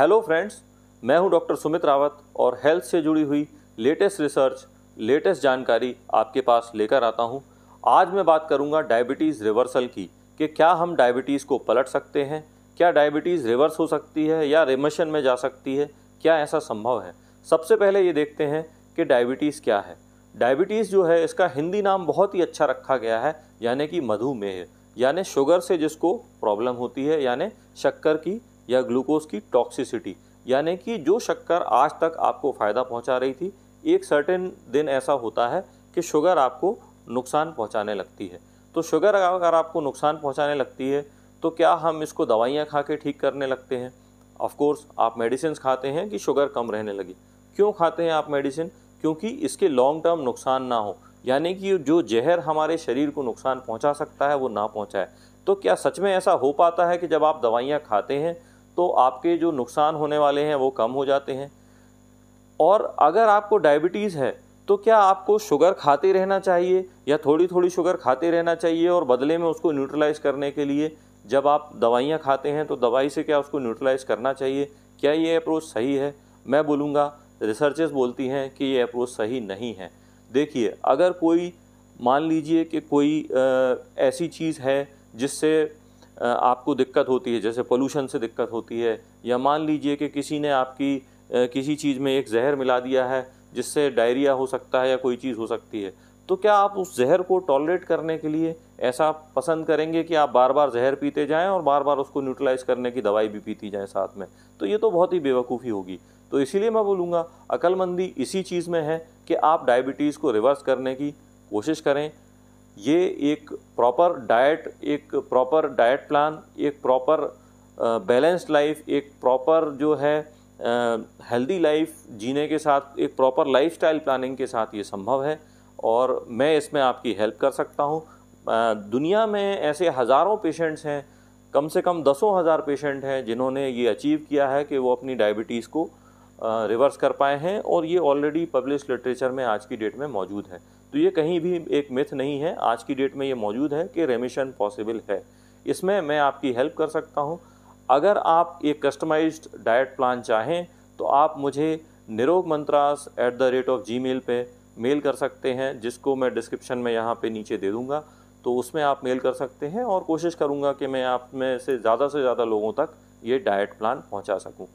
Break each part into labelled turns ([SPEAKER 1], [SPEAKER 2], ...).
[SPEAKER 1] hello friends मैं हूं doctor Sumit Rawat और हेल्थ से जुड़ी हुई लेटेस्ट रिसर्च लेटेस्ट जानकारी आपके पास लेकर आता हूं आज मैं बात करूंगा डायबिटीज़ रिवर्सल की कि क्या हम डायबिटीज़ को पलट सकते हैं क्या डायबिटीज़ रिवर्स हो सकती है या रिमशन में जा सकती है क्या ऐसा संभव है सबसे पहले ये देखते हैं कि डायबिटीज़ क्या है डायबिटीज़ जो है इसका हिंदी नाम बहुत ही अच्छा रखा गया है यानी कि मधुमेह यानी शुगर से जिसको प्रॉब्लम होती है यानी शक्कर की या ग्लूकोज की टॉक्सिसिटी यानी कि जो शक्कर आज तक आपको फ़ायदा पहुंचा रही थी एक सर्टेन दिन ऐसा होता है कि शुगर आपको नुकसान पहुंचाने लगती है तो शुगर अगर आपको नुकसान पहुंचाने लगती है तो क्या हम इसको दवाइयाँ खा के ठीक करने लगते हैं ऑफकोर्स आप मेडिसिन खाते हैं कि शुगर कम रहने लगी क्यों खाते हैं आप मेडिसिन क्योंकि इसके लॉन्ग टर्म नुकसान ना हो यानी कि जो जहर हमारे शरीर को नुकसान पहुंचा सकता है वो ना पहुंचाए तो क्या सच में ऐसा हो पाता है कि जब आप दवाइयाँ खाते हैं तो आपके जो नुकसान होने वाले हैं वो कम हो जाते हैं और अगर आपको डायबिटीज़ है तो क्या आपको शुगर खाते रहना चाहिए या थोड़ी थोड़ी शुगर खाते रहना चाहिए और बदले में उसको न्यूट्रलाइज करने के लिए जब आप दवाइयाँ खाते हैं तो दवाई से क्या उसको न्यूट्रलाइज करना चाहिए क्या ये अप्रोच सही है मैं बोलूँगा रिसर्चेस बोलती हैं कि ये अप्रोच सही नहीं है देखिए अगर कोई मान लीजिए कि कोई आ, ऐसी चीज़ है जिससे आपको दिक्कत होती है जैसे पोल्यूशन से दिक्कत होती है या मान लीजिए कि किसी ने आपकी किसी चीज़ में एक जहर मिला दिया है जिससे डायरिया हो सकता है या कोई चीज़ हो सकती है तो क्या आप उस जहर को टॉलरेट करने के लिए ऐसा पसंद करेंगे कि आप बार बार जहर पीते जाएं और बार बार उसको न्यूट्रलाइज करने की दवाई भी पीती जाएं साथ में तो ये तो बहुत ही बेवकूफ़ी होगी तो इसीलिए मैं बोलूँगा अक्लमंदी इसी चीज़ में है कि आप डायबिटीज़ को रिवर्स करने की कोशिश करें ये एक प्रॉपर डाइट एक प्रॉपर डाइट प्लान एक प्रॉपर बैलेंस्ड लाइफ एक प्रॉपर जो है हेल्दी uh, लाइफ जीने के साथ एक प्रॉपर लाइफस्टाइल प्लानिंग के साथ ये संभव है और मैं इसमें आपकी हेल्प कर सकता हूँ uh, दुनिया में ऐसे हज़ारों पेशेंट्स हैं कम से कम दसों हज़ार पेशेंट हैं जिन्होंने ये अचीव किया है कि वो अपनी डायबिटीज़ को रिवर्स uh, कर पाए हैं और ये ऑलरेडी पब्लिश लिटरेचर में आज की डेट में मौजूद है तो ये कहीं भी एक मिथ नहीं है आज की डेट में ये मौजूद है कि रेमिशन पॉसिबल है इसमें मैं आपकी हेल्प कर सकता हूँ अगर आप एक कस्टमाइज्ड डाइट प्लान चाहें तो आप मुझे Nirog Mantras at the rate of Gmail पर मेल कर सकते हैं जिसको मैं डिस्क्रिप्शन में यहाँ पे नीचे दे दूँगा तो उसमें आप मेल कर सकते हैं और कोशिश करूँगा कि मैं आप में से ज़्यादा से ज़्यादा लोगों तक ये डाइट प्लान पहुँचा सकूँ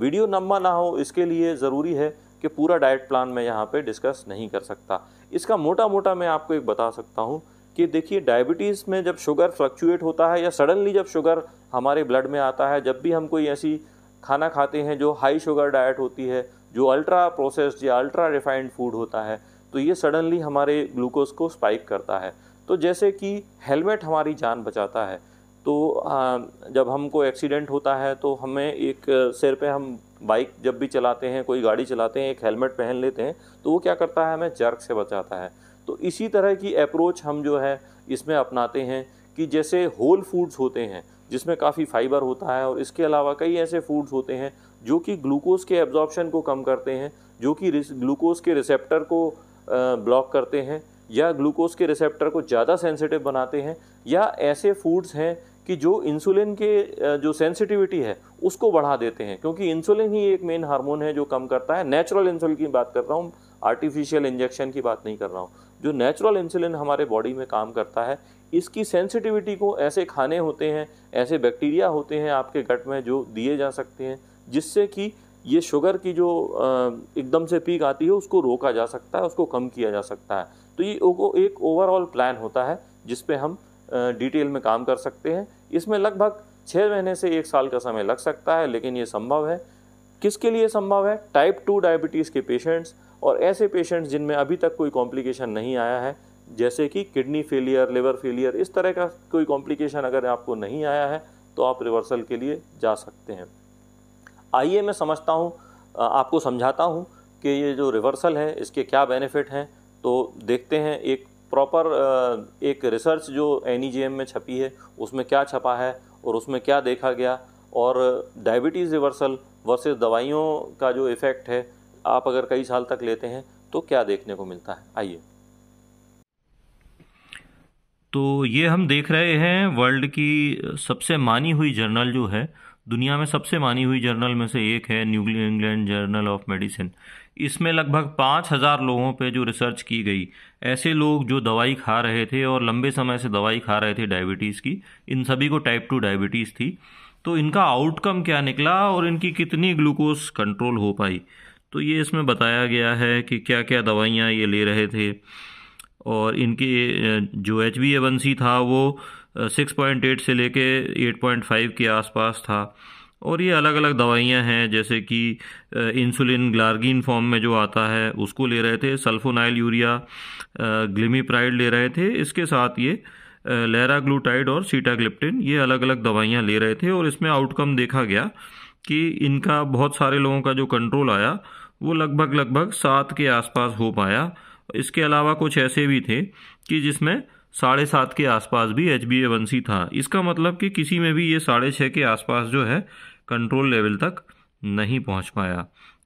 [SPEAKER 1] वीडियो लंबा ना हो इसके लिए ज़रूरी है कि पूरा डाइट प्लान मैं यहाँ पे डिस्कस नहीं कर सकता इसका मोटा मोटा मैं आपको एक बता सकता हूँ कि देखिए डायबिटीज़ में जब शुगर फ्लक्चुएट होता है या सडनली जब शुगर हमारे ब्लड में आता है जब भी हम कोई ऐसी खाना खाते हैं जो हाई शुगर डाइट होती है जो अल्ट्रा प्रोसेस्ड या अल्ट्रा रिफाइंड फूड होता है तो ये सडनली हमारे ग्लूकोज को स्पाइक करता है तो जैसे कि हेलमेट हमारी जान बचाता है तो हाँ, जब हमको एक्सीडेंट होता है तो हमें एक सिर पे हम बाइक जब भी चलाते हैं कोई गाड़ी चलाते हैं एक हेलमेट पहन लेते हैं तो वो क्या करता है हमें जर्क से बचाता है तो इसी तरह की अप्रोच हम जो है इसमें अपनाते हैं कि जैसे होल फूड्स होते हैं जिसमें काफ़ी फाइबर होता है और इसके अलावा कई ऐसे फूड्स होते हैं जो कि ग्लूकोज के एब्जॉर्बशन को कम करते हैं जो कि ग्लूकोज के रिसेप्टर को ब्लॉक करते हैं या ग्लूकोज के रिसेप्टर को ज़्यादा सेंसिटिव बनाते हैं या ऐसे फूड्स हैं कि जो इंसुलिन के जो सेंसिटिविटी है उसको बढ़ा देते हैं क्योंकि इंसुलिन ही एक मेन हार्मोन है जो कम करता है नेचुरल इंसुलिन की बात कर रहा हूँ आर्टिफिशियल इंजेक्शन की बात नहीं कर रहा हूँ जो नेचुरल इंसुलिन हमारे बॉडी में काम करता है इसकी सेंसिटिविटी को ऐसे खाने होते हैं ऐसे बैक्टीरिया होते हैं आपके गट में जो दिए जा सकते हैं जिससे कि ये शुगर की जो एकदम से पीक आती है उसको रोका जा सकता है उसको कम किया जा सकता है तो ये एक ओवरऑल प्लान होता है जिसपे हम डिटेल में काम कर सकते हैं इसमें लगभग छः महीने से एक साल का समय लग सकता है लेकिन ये संभव है किसके लिए संभव है टाइप टू डायबिटीज़ के पेशेंट्स और ऐसे पेशेंट्स जिनमें अभी तक कोई कॉम्प्लिकेशन नहीं आया है जैसे कि किडनी फेलियर लिवर फेलियर इस तरह का कोई कॉम्प्लिकेशन अगर आपको नहीं आया है तो आप रिवर्सल के लिए जा सकते हैं आइए मैं समझता हूँ आपको समझाता हूँ कि ये जो रिवर्सल है इसके क्या बेनिफिट हैं तो देखते हैं एक प्रॉपर एक रिसर्च जो एन e में छपी है उसमें क्या छपा है और उसमें क्या देखा गया और डायबिटीज़ रिवर्सल वर्सेस दवाइयों का जो इफ़ेक्ट है आप अगर कई साल तक लेते हैं तो क्या देखने को मिलता है आइए तो ये हम देख रहे हैं वर्ल्ड की सबसे मानी हुई जर्नल जो है दुनिया में सबसे मानी हुई जर्नल में से एक है New England journal of medicine इसमें लगभग पाँच हज़ार लोगों पे जो रिसर्च की गई ऐसे लोग जो दवाई खा रहे थे और लंबे समय से दवाई खा रहे थे डायबिटीज़ की इन सभी को टाइप टू डायबिटीज़ थी तो इनका आउटकम क्या निकला और इनकी कितनी ग्लूकोज कंट्रोल हो पाई तो ये इसमें बताया गया है कि क्या क्या दवाइयाँ ये ले रहे थे और इनके जो H B A one C था वो सिक्स पॉइंट एट से लेके एट पॉइंट फाइव के आसपास था और ये अलग अलग दवाइयाँ हैं जैसे कि इंसुलिन ग्लार्गिन फॉर्म में जो आता है उसको ले रहे थे सल्फोनाइल यूरिया ग्लिमीप्राइड ले रहे थे इसके साथ ये लेराग्लूटाइड और सीटाग्लिप्टिन ये अलग अलग दवाइयाँ ले रहे थे और इसमें आउटकम देखा गया कि इनका बहुत सारे लोगों का जो कंट्रोल आया वो लगभग लगभग सात के आसपास हो पाया इसके अलावा कुछ ऐसे भी थे कि जिसमें साढ़े सात के आसपास भी H B A one C था इसका मतलब कि किसी में भी ये साढ़े छः के आसपास जो है कंट्रोल लेवल तक नहीं पहुंच पाया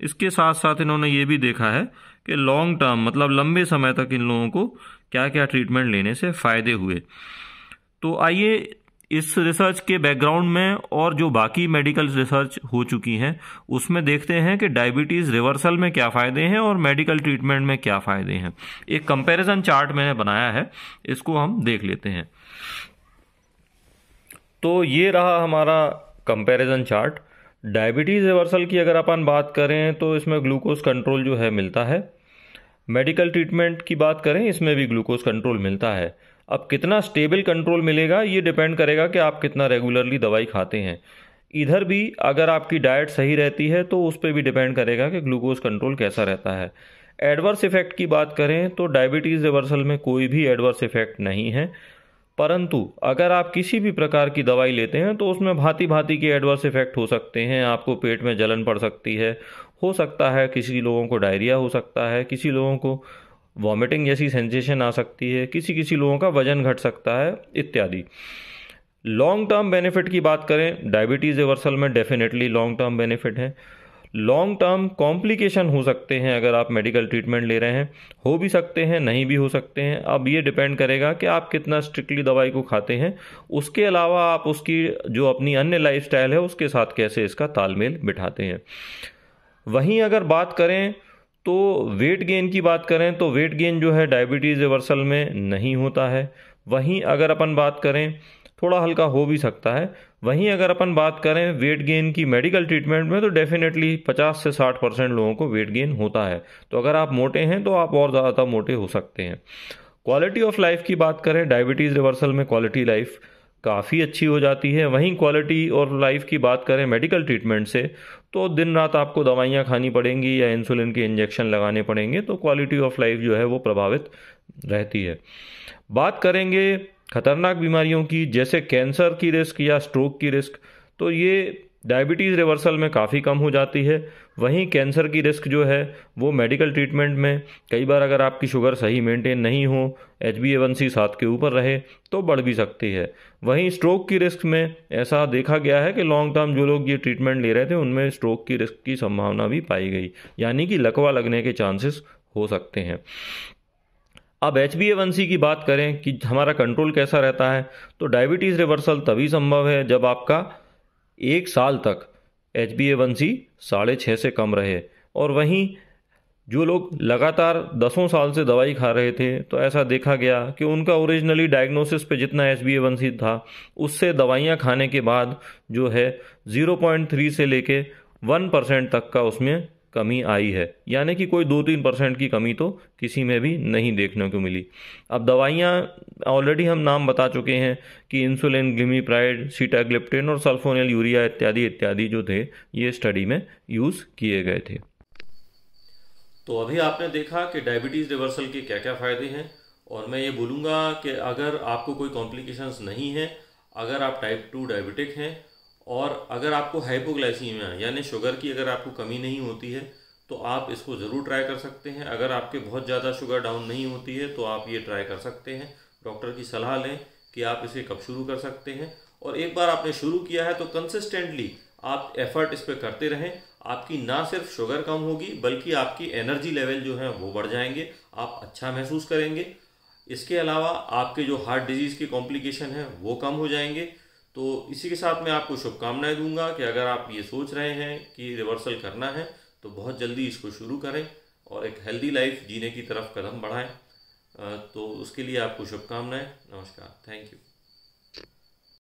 [SPEAKER 1] इसके साथ साथ इन्होंने ये भी देखा है कि लॉन्ग टर्म मतलब लंबे समय तक इन लोगों को क्या क्या ट्रीटमेंट लेने से फ़ायदे हुए तो आइए इस रिसर्च के बैकग्राउंड में और जो बाकी मेडिकल रिसर्च हो चुकी हैं उसमें देखते हैं कि डायबिटीज़ रिवर्सल में क्या फ़ायदे हैं और मेडिकल ट्रीटमेंट में क्या फ़ायदे हैं एक कंपैरिजन चार्ट मैंने बनाया है इसको हम देख लेते हैं तो ये रहा हमारा कंपैरिजन चार्ट डायबिटीज़ रिवर्सल की अगर अपन बात करें तो इसमें ग्लूकोज कंट्रोल जो है मिलता है मेडिकल ट्रीटमेंट की बात करें इसमें भी ग्लूकोज कंट्रोल मिलता है अब कितना स्टेबल कंट्रोल मिलेगा ये डिपेंड करेगा कि आप कितना रेगुलरली दवाई खाते हैं इधर भी अगर आपकी डाइट सही रहती है तो उस पर भी डिपेंड करेगा कि ग्लूकोज कंट्रोल कैसा रहता है एडवर्स इफ़ेक्ट की बात करें तो डायबिटीज़ रिवर्सल में कोई भी एडवर्स इफ़ेक्ट नहीं है परंतु अगर आप किसी भी प्रकार की दवाई लेते हैं तो उसमें भांति भांति के एडवर्स इफेक्ट हो सकते हैं आपको पेट में जलन पड़ सकती है हो सकता है किसी लोगों को डायरिया हो सकता है किसी लोगों को वॉमिटिंग जैसी सेंसेशन आ सकती है किसी किसी लोगों का वजन घट सकता है इत्यादि लॉन्ग टर्म बेनिफिट की बात करें डायबिटीज़ रिवर्सल में डेफिनेटली लॉन्ग टर्म बेनिफिट है लॉन्ग टर्म कॉम्प्लिकेशन हो सकते हैं अगर आप मेडिकल ट्रीटमेंट ले रहे हैं हो भी सकते हैं नहीं भी हो सकते हैं अब ये डिपेंड करेगा कि आप कितना स्ट्रिक्टली दवाई को खाते हैं उसके अलावा आप उसकी जो अपनी अन्य लाइफ है उसके साथ कैसे इसका तालमेल बिठाते हैं वहीं अगर बात करें तो वेट गेन की बात करें तो वेट गेन जो है डायबिटीज़ रिवर्सल में नहीं होता है वहीं अगर अपन बात करें थोड़ा हल्का हो भी सकता है वहीं अगर अपन बात करें वेट गेन की मेडिकल ट्रीटमेंट में तो डेफिनेटली 50 से 60 परसेंट लोगों को वेट गेन होता है तो अगर आप मोटे हैं तो आप और ज़्यादा मोटे हो सकते हैं क्वालिटी ऑफ लाइफ की बात करें डायबिटीज़ रिवर्सल में क्वालिटी लाइफ काफ़ी अच्छी हो जाती है वहीं क्वालिटी और लाइफ की बात करें मेडिकल ट्रीटमेंट से तो दिन रात आपको दवाइयाँ खानी पड़ेंगी या इंसुलिन के इंजेक्शन लगाने पड़ेंगे तो क्वालिटी ऑफ लाइफ जो है वो प्रभावित रहती है बात करेंगे खतरनाक बीमारियों की जैसे कैंसर की रिस्क या स्ट्रोक की रिस्क तो ये डायबिटीज़ रिवर्सल में काफ़ी कम हो जाती है वहीं कैंसर की रिस्क जो है वो मेडिकल ट्रीटमेंट में कई बार अगर आपकी शुगर सही मेंटेन नहीं हो H B A one C सात के ऊपर रहे तो बढ़ भी सकती है वहीं स्ट्रोक की रिस्क में ऐसा देखा गया है कि लॉन्ग टर्म जो लोग ये ट्रीटमेंट ले रहे थे उनमें स्ट्रोक की रिस्क की संभावना भी पाई गई यानी कि लकवा लगने के चांसेस हो सकते हैं अब एच बी की बात करें कि हमारा कंट्रोल कैसा रहता है तो डायबिटीज़ रिवर्सल तभी संभव है जब आपका एक साल तक एच बी ए साढ़े छः से कम रहे और वहीं जो लोग लगातार दसों साल से दवाई खा रहे थे तो ऐसा देखा गया कि उनका ओरिजिनली डायग्नोसिस पे जितना एच बी ए था उससे दवाइयाँ खाने के बाद जो है 0.3 से लेके 1 परसेंट तक का उसमें कमी आई है यानी कि कोई दो तीन परसेंट की कमी तो किसी में भी नहीं देखने को मिली अब दवाइयाँ ऑलरेडी हम नाम बता चुके हैं कि इंसुलिन ग्लिमीप्राइड सीटाग्लिप्टिन और सल्फोनियल यूरिया इत्यादि इत्यादि जो थे ये स्टडी में यूज़ किए गए थे तो अभी आपने देखा कि डायबिटीज़ रिवर्सल के क्या क्या फ़ायदे हैं और मैं ये बोलूँगा कि अगर आपको कोई कॉम्प्लिकेशंस नहीं है अगर आप टाइप टू डायबिटिक हैं और अगर आपको हाइपोग्लाइसीमिया यानी शुगर की अगर आपको कमी नहीं होती है तो आप इसको ज़रूर ट्राई कर सकते हैं अगर आपके बहुत ज़्यादा शुगर डाउन नहीं होती है तो आप ये ट्राई कर सकते हैं डॉक्टर की सलाह लें कि आप इसे कब शुरू कर सकते हैं और एक बार आपने शुरू किया है तो कंसिस्टेंटली आप एफर्ट इस पर करते रहें आपकी ना सिर्फ शुगर कम होगी बल्कि आपकी एनर्जी लेवल जो है वो बढ़ जाएंगे आप अच्छा महसूस करेंगे इसके अलावा आपके जो हार्ट डिजीज़ के कॉम्प्लिकेशन हैं वो कम हो जाएंगे तो इसी के साथ मैं आपको शुभकामनाएं दूंगा कि अगर आप ये सोच रहे हैं कि रिवर्सल करना है तो बहुत जल्दी इसको शुरू करें और एक हेल्दी लाइफ जीने की तरफ कदम बढ़ाएं तो उसके लिए आपको शुभकामनाएं नमस्कार थैंक यू